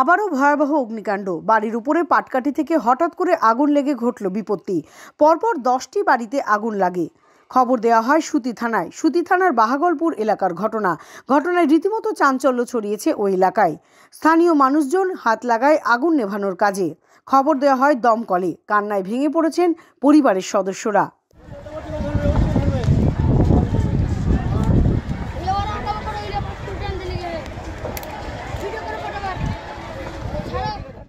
আবারও ভয়াবহ অগ্নিকাণ্ড বাড়ির উপরে পাটকাঠি থেকে হঠাৎ করে আগুন লেগে ঘটল বিপত্তি পরপর দশটি বাড়িতে আগুন লাগে খবর দেওয়া হয় সুতি থানায় সুতি থানার বাহাগলপুর এলাকার ঘটনা ঘটনায় রীতিমতো চাঞ্চল্য ছড়িয়েছে ওই এলাকায় স্থানীয় মানুষজন হাত লাগায় আগুন নেভানোর কাজে খবর দেওয়া হয় দমকলে কান্নায় ভেঙে পড়েছেন পরিবারের সদস্যরা